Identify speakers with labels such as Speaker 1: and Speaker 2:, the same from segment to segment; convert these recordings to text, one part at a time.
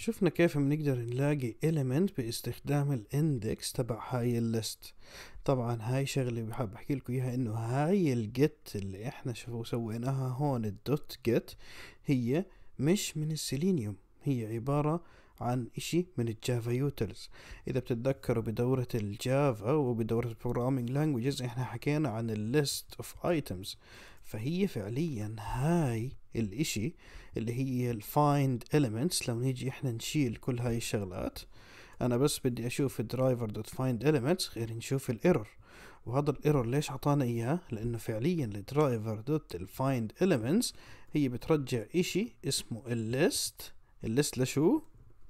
Speaker 1: شفنا كيف بنقدر نلاقي element باستخدام الاندكس تبع هاي الليست طبعا هاي شغلة بحب احكي لكم اياها انه هاي الجيت اللي احنا شوفوا سويناها هون الدوت جيت هي مش من السيلينيوم هي عبارة عن إشي من الجافا يوتلز إذا بتتذكروا بدورة الجافا وبدورة البروجرامينج لانجوجز إحنا حكينا عن الليست اوف ايتمز فهي فعليا هاي الإشي اللي هي الفايند إلمنتس لو نيجي إحنا نشيل كل هاي الشغلات أنا بس بدي أشوف الدرايفر دوت فايند إلمنتس غير نشوف الايرور وهذا الايرور ليش عطانا اياه لانه فعليا الدرايفر دوت الفايند اليمنتس هي بترجع اشي اسمه الليست الليست لشو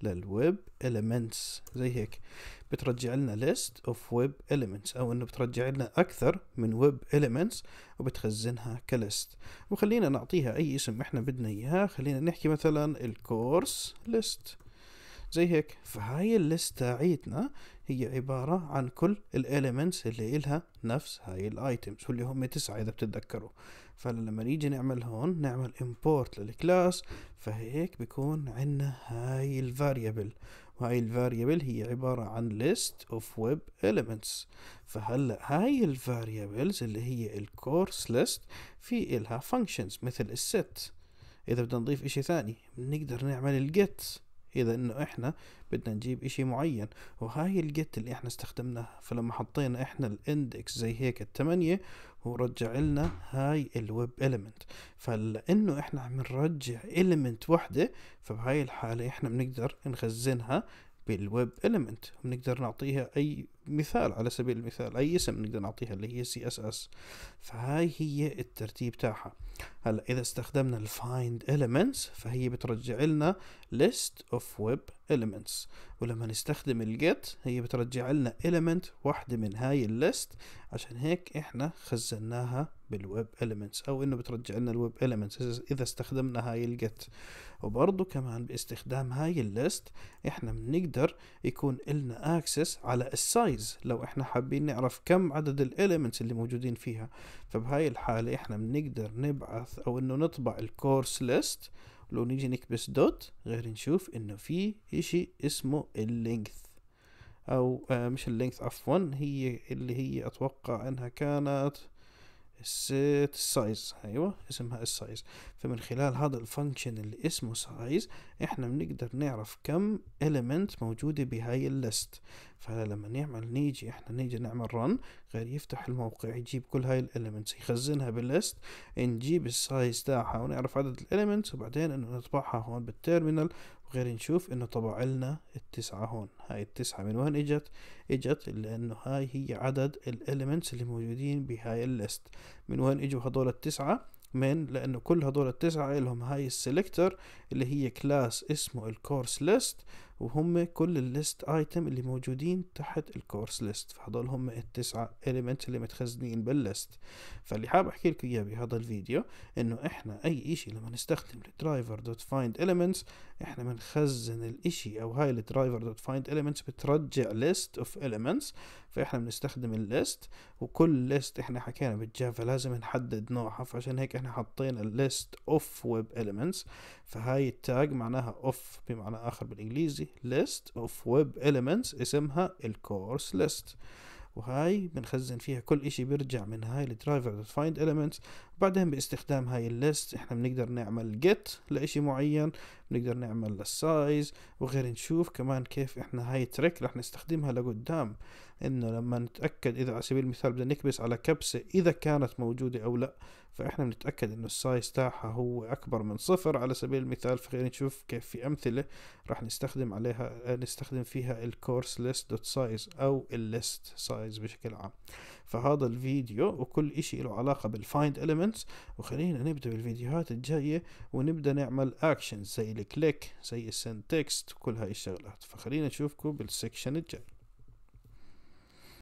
Speaker 1: للويب elements زي هيك بترجع لنا list of web elements او انه بترجع لنا اكثر من web elements وبتخزنها كليست وخلينا نعطيها اي اسم احنا بدنا اياه خلينا نحكي مثلا الكورس list زي هيك فهاي الليست تاعيتنا هي عبارة عن كل الاليمنتس اللي إلها نفس هاي الايتمز واللي هم تسعة إذا بتتذكروا فلما نيجي نعمل هون نعمل import للكلاس فهيك بيكون عنا هاي الفاريبل وهاي الفاريبل هي عبارة عن list of web elements فهلا هاي الفاريبلز اللي هي الكورس list في إلها functions مثل الست إذا بدنا نضيف إشي ثاني بنقدر نعمل الجيت إذا إنه إحنا بدنا نجيب إشي معين وهاي الجيت اللي إحنا استخدمناها فلما حطينا إحنا الاندكس زي هيك التمانية ورجع لنا هاي الويب إليمنت فلأنه إحنا عم نرجع إليمنت وحدة فبهاي الحالة إحنا بنقدر نخزنها بالويب إليمنت بنقدر نعطيها أي مثال على سبيل المثال أي اسم نقدر نعطيها اللي هي سي اس اس فهاي هي الترتيب تاعها هلا إذا استخدمنا الفايند elements فهي بترجع لنا list of web elements ولما نستخدم الجيت هي بترجع لنا element واحدة من هاي الليست عشان هيك إحنا خزناها بالويب اليمنتس او انه بترجع لنا الويب اليمنتس اذا استخدمنا هاي الجت وبرضه كمان باستخدام هاي الليست احنا بنقدر يكون لنا اكسس على السايز لو احنا حابين نعرف كم عدد الاليمنتس اللي موجودين فيها فبهاي الحالة احنا بنقدر نبعث او انه نطبع الكورس ليست لو نيجي نكبس دوت غير نشوف انه في اشي اسمه اللينث او آه، مش اللينث عفوا هي اللي هي اتوقع انها كانت الست size ايوه اسمها السايز فمن خلال هذا الفانكشن اللي اسمه size احنا بنقدر نعرف كم element موجودة بهاي الليست فلما نعمل نيجي احنا نيجي نعمل رن غير يفتح الموقع يجيب كل هاي الاليمنتس يخزنها بالليست نجيب السايز تاعها ونعرف عدد الاليمنتس وبعدين انه نطبعها هون بالتيرمينال غير نشوف انه طبع لنا التسعة هون هاي التسعة من وين اجت اجت لانه هاي هي عدد الاليمنتس اللي موجودين بهاي الليست من وين اجوا هدول التسعة من لانه كل هدول التسعة لهم هاي السيلكتر اللي هي كلاس اسمه الكورس ليست وهم كل الليست ايتم اللي موجودين تحت الكورس ليست فهذول هم التسعة اليمنت اللي متخزنين بالليست فاللي حاب احكي لكم اياه بهذا الفيديو انه احنا اي اشي لما نستخدم الدرايفر دوت فايند اليمنتس احنا بنخزن الاشي او هاي الدرايفر دوت فايند اليمنتس بترجع ليست اوف اليمنتس فاحنا بنستخدم الليست وكل ليست احنا حكينا بالجافا لازم نحدد نوعها فعشان هيك احنا حاطين الليست اوف ويب اليمنتس فهاي التاج معناها اوف بمعنى اخر بالانجليزي list of web elements اسمها الكورس list وهاي بنخزن فيها كل اشي بيرجع من هاي الدرايفر find elements بعدين باستخدام هاي الليست احنا بنقدر نعمل get لاشي معين بنقدر نعمل للسايز وغير نشوف كمان كيف احنا هاي تريك رح نستخدمها لقدام انه لما نتأكد اذا على سبيل المثال بدنا نكبس على كبسة اذا كانت موجودة او لا فإحنا بنتأكد إنه السايز تاعها هو أكبر من صفر على سبيل المثال فخلينا نشوف كيف في أمثلة راح نستخدم عليها آه، نستخدم فيها الكورس ليست دوت سايز أو الليست سايز بشكل عام فهذا الفيديو وكل إشي له علاقة بالفايند إليمنتس وخلينا نبدأ بالفيديوهات الجاية ونبدأ نعمل أكشن زي الكليك زي السنتكست كل هاي الشغلات فخلينا نشوفكم بالسكشن الجاي